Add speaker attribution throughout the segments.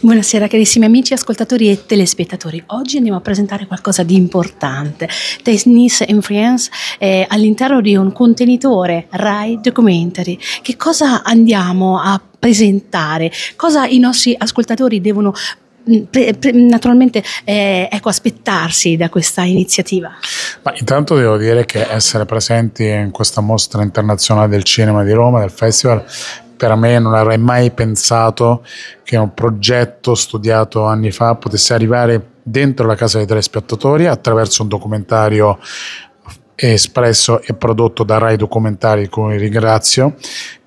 Speaker 1: Buonasera carissimi amici, ascoltatori e telespettatori. Oggi andiamo a presentare qualcosa di importante. Tennis in France eh, all'interno di un contenitore RAI Documentary. Che cosa andiamo a presentare? Cosa i nostri ascoltatori devono mm, Pre, pre, naturalmente eh, ecco, aspettarsi da questa iniziativa?
Speaker 2: Ma intanto devo dire che essere presenti in questa mostra internazionale del cinema di Roma, del festival, per me non avrei mai pensato che un progetto studiato anni fa potesse arrivare dentro la casa dei telespettatori attraverso un documentario espresso e prodotto da Rai Documentari, di cui ringrazio,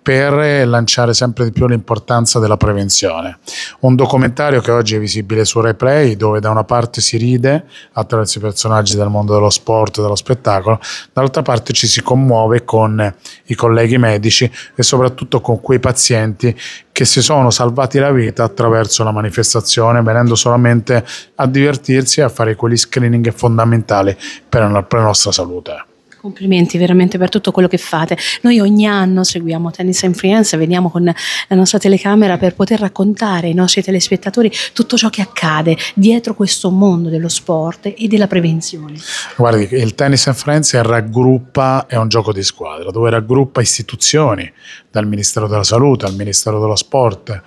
Speaker 2: per eh, lanciare sempre di più l'importanza della prevenzione. Un documentario che oggi è visibile su Replay dove da una parte si ride attraverso i personaggi del mondo dello sport e dello spettacolo, dall'altra parte ci si commuove con eh, i colleghi medici e soprattutto con quei pazienti che si sono salvati la vita attraverso la manifestazione venendo solamente a divertirsi e a fare quegli screening fondamentali per la nostra salute.
Speaker 1: Complimenti veramente per tutto quello che fate. Noi ogni anno seguiamo Tennis and Friends, veniamo con la nostra telecamera per poter raccontare ai nostri telespettatori tutto ciò che accade dietro questo mondo dello sport e della prevenzione.
Speaker 2: Guardi, il Tennis and Friends è, raggruppa, è un gioco di squadra dove raggruppa istituzioni, dal Ministero della Salute al Ministero dello Sport,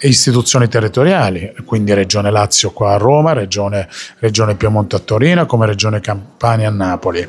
Speaker 2: istituzioni territoriali, quindi Regione Lazio qua a Roma, Regione, Regione Piemonte a Torino, come Regione Campania a Napoli,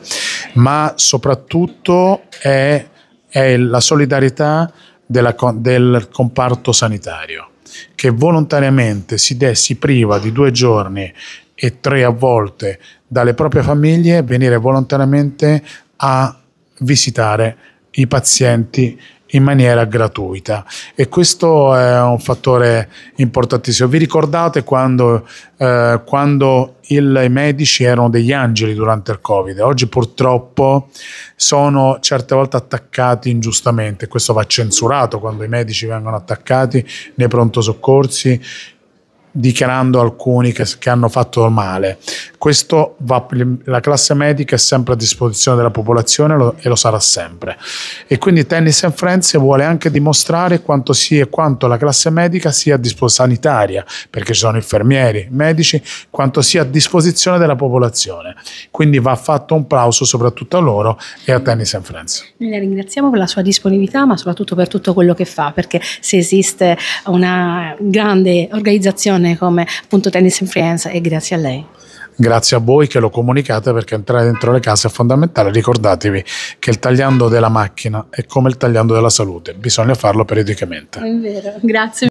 Speaker 2: ma soprattutto è, è la solidarietà della, del comparto sanitario che volontariamente si, de, si priva di due giorni e tre a volte dalle proprie famiglie venire volontariamente a visitare i pazienti in maniera gratuita e questo è un fattore importantissimo. Vi ricordate quando, eh, quando il, i medici erano degli angeli durante il Covid? Oggi purtroppo sono certe volte attaccati ingiustamente, questo va censurato quando i medici vengono attaccati nei pronto soccorsi dichiarando alcuni che, che hanno fatto male. Questo va, la classe medica è sempre a disposizione della popolazione lo, e lo sarà sempre. E quindi Tennis and Friends vuole anche dimostrare quanto, sia, quanto la classe medica sia sanitaria, perché ci sono infermieri, medici, quanto sia a disposizione della popolazione. Quindi va fatto un plauso soprattutto a loro e a Tennis and Friends.
Speaker 1: Noi la ringraziamo per la sua disponibilità, ma soprattutto per tutto quello che fa, perché se esiste una grande organizzazione associazione come appunto Tennis in Influenza e grazie a lei.
Speaker 2: Grazie a voi che lo comunicate perché entrare dentro le case è fondamentale. Ricordatevi che il tagliando della macchina è come il tagliando della salute, bisogna farlo periodicamente.
Speaker 1: È vero, grazie.